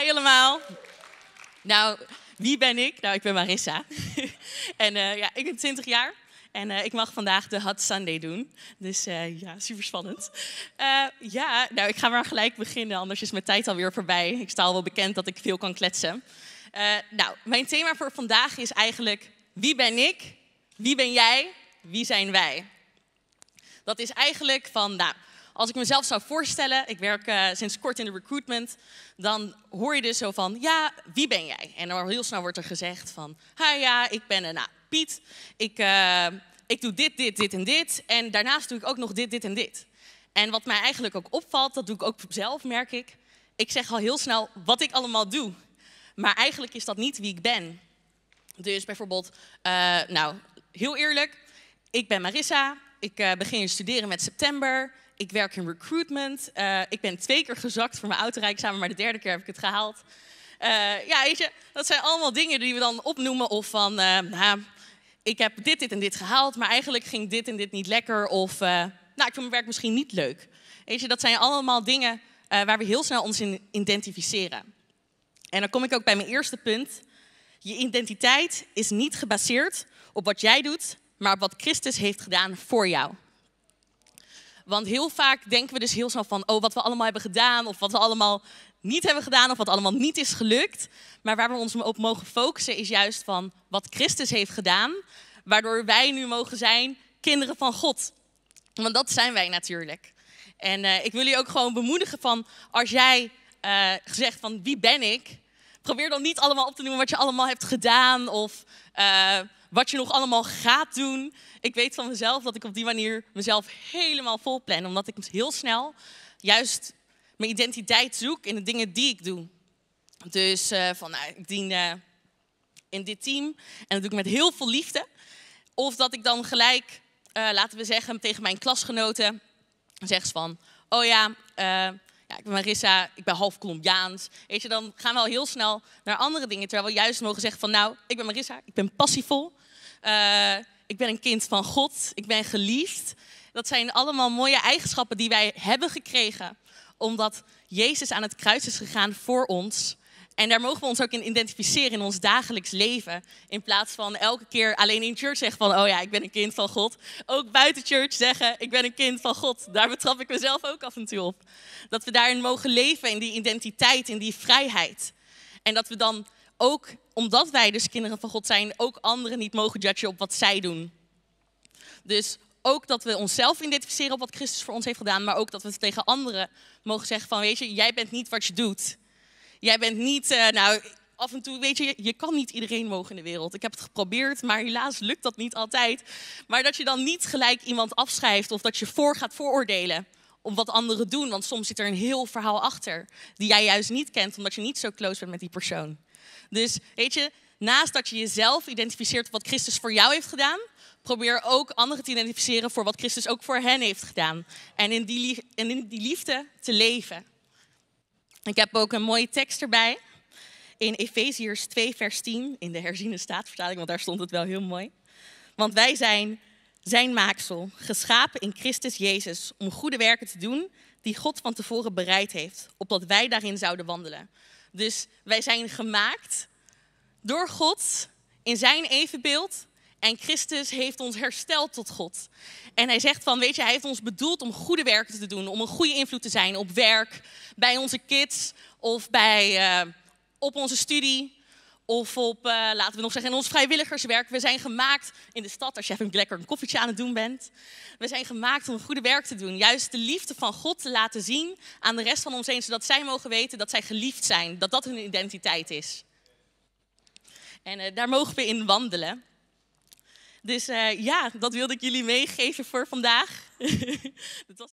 Hi allemaal. Nou, wie ben ik? Nou, ik ben Marissa. en eh, ja, ik ben 20 jaar. En eh, ik mag vandaag de Hot Sunday doen. Dus eh, ja, super spannend. ja, nou, ik ga maar gelijk beginnen, anders is mijn tijd alweer voorbij. Ik sta al wel bekend dat ik veel kan kletsen. nou, mijn thema voor vandaag is eigenlijk: wie ben ik? Wie ben jij? Wie zijn wij? Dat is eigenlijk van, nou, als ik mezelf zou voorstellen, ik werk eh, sinds kort in de recruitment, dan hoor je dus zo van, ja, wie ben jij? En dan heel snel wordt er gezegd van, ha ja, ik ben eh, nou, Piet, ik, eh, ik doe dit, dit, dit en dit. En daarnaast doe ik ook nog dit, dit en dit. En wat mij eigenlijk ook opvalt, dat doe ik ook zelf, merk ik. Ik zeg al heel snel wat ik allemaal doe. Maar eigenlijk is dat niet wie ik ben. Dus bijvoorbeeld, nou, heel eerlijk, ik ben Marissa, ik uh, begin studeren met september. Ik werk in recruitment. Eh, ik ben twee keer gezakt voor mijn autorijexamen, maar de derde keer heb ik het gehaald. Eh, ja, weet je, dat zijn allemaal dingen die we dan opnoemen. Of van, nou, ik heb dit, dit en dit gehaald, maar eigenlijk ging dit en dit niet lekker. Of, nou, ik vind mijn werk misschien niet leuk. Weet je, dat zijn allemaal dingen waar we heel snel ons in identificeren. En dan kom ik ook bij mijn eerste punt. Je identiteit is niet gebaseerd op wat jij doet, maar wat Christus heeft gedaan voor jou. Want heel vaak denken we dus heel snel van, oh, wat we allemaal hebben gedaan, of wat we allemaal niet hebben gedaan, of wat allemaal niet is gelukt. Maar waar we ons op mogen focussen is juist van wat Christus heeft gedaan, waardoor wij nu mogen zijn kinderen van God. Want dat zijn wij natuurlijk. En eh, ik wil jullie ook gewoon bemoedigen van, als jij uh, gezegd van wie ben ik, probeer dan niet allemaal op te noemen wat je allemaal hebt gedaan of... Eh, wat je nog allemaal gaat doen. Ik weet van mezelf dat ik op die manier mezelf helemaal vol plan. Omdat ik heel snel juist mijn identiteit zoek in de dingen die ik doe. Dus eh, van, nou, ik dien eh, in dit team en dat doe ik met heel veel liefde. Of dat ik dan gelijk, eh, laten we zeggen, tegen mijn klasgenoten zeg van... Oh ja, ja, ik ben Marissa, ik ben half Colombiaans. Weet je, dan gaan we al heel snel naar andere dingen. Terwijl we juist mogen zeggen van, nou, ik ben Marissa, ik ben passievol. Eh, ik ben een kind van God. Ik ben geliefd. Dat zijn allemaal mooie eigenschappen die wij hebben gekregen. Omdat Jezus aan het kruis is gegaan voor ons. En daar mogen we ons ook in identificeren in ons dagelijks leven. In plaats van elke keer alleen in church zeggen van, oh ja, ik ben een kind van God. Ook buiten church zeggen, ik ben een kind van God. Daar betrap ik mezelf ook af en toe op. Dat we daarin mogen leven, in die identiteit, in die vrijheid. En dat we dan ook omdat wij dus kinderen van God zijn, ook anderen niet mogen judgen op wat zij doen. Dus ook dat we onszelf identificeren op wat Christus voor ons heeft gedaan, maar ook dat we tegen anderen mogen zeggen van, weet je, jij bent niet wat je doet. Jij bent niet, eh, nou, af en toe, weet je, je kan niet iedereen mogen in de wereld. Ik heb het geprobeerd, maar helaas lukt dat niet altijd. Maar dat je dan niet gelijk iemand afschrijft of dat je voor gaat vooroordelen om wat anderen doen, want soms zit er een heel verhaal achter die jij juist niet kent, omdat je niet zo close bent met die persoon. Dus weet je, naast dat je jezelf identificeert wat Christus voor jou heeft gedaan, probeer ook anderen te identificeren voor wat Christus ook voor hen heeft gedaan. En in die, en in die liefde te leven. Ik heb ook een mooie tekst erbij. In Efeziërs 2, vers 10, in de herziene staatvertaling, want daar stond het wel heel mooi. Want wij zijn zijn maaksel, geschapen in Christus Jezus om goede werken te doen die God van tevoren bereid heeft, opdat wij daarin zouden wandelen. Dus wij zijn gemaakt door God in zijn evenbeeld. En Christus heeft ons hersteld tot God. En hij zegt van, weet je, hij heeft ons bedoeld om goede werken te doen. Om een goede invloed te zijn op werk, bij onze kids of bij, eh, op onze studie. Of op, eh, laten we nog zeggen, in ons vrijwilligerswerk. We zijn gemaakt in de stad, als je even lekker een koffietje aan het doen bent. We zijn gemaakt om goede werk te doen. Juist de liefde van God te laten zien aan de rest van ons heen. Zodat zij mogen weten dat zij geliefd zijn. Dat dat hun identiteit is. En eh, daar mogen we in wandelen. Dus eh, ja, dat wilde ik jullie meegeven voor vandaag. dat